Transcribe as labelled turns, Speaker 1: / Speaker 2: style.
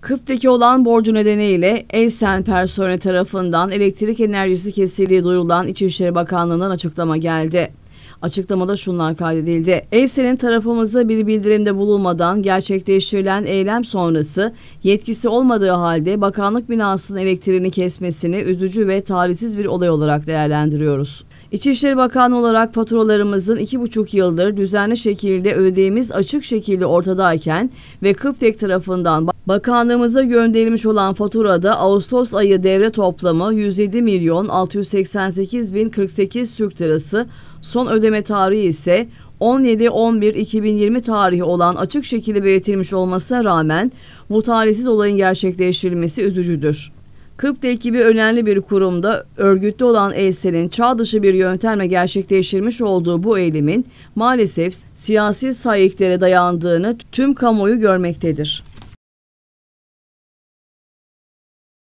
Speaker 1: Kıp'taki olan borcu nedeniyle Esen personeli tarafından elektrik enerjisi kesildiği duyurulan İçişleri Bakanlığı'ndan açıklama geldi. Açıklamada şunlar kaydedildi. Eysel'in tarafımıza bir bildirimde bulunmadan gerçekleştirilen eylem sonrası yetkisi olmadığı halde bakanlık binasının elektriğini kesmesini üzücü ve talihsiz bir olay olarak değerlendiriyoruz. İçişleri Bakanı olarak faturalarımızın iki buçuk yıldır düzenli şekilde ödediğimiz açık şekilde ortadayken ve Kıptek tarafından Bakanlığımıza gönderilmiş olan faturada Ağustos ayı devre toplamı 107 milyon 688 bin 48 Türk Lirası, son ödeme tarihi ise 17-11-2020 tarihi olan açık şekilde belirtilmiş olmasına rağmen bu tarihsiz olayın gerçekleştirilmesi üzücüdür. Kıpdek gibi önemli bir kurumda örgütlü olan ESEL'in çağ dışı bir yöntemle gerçekleştirmiş olduğu bu eylemin maalesef siyasi sayiklere dayandığını tüm kamuoyu görmektedir.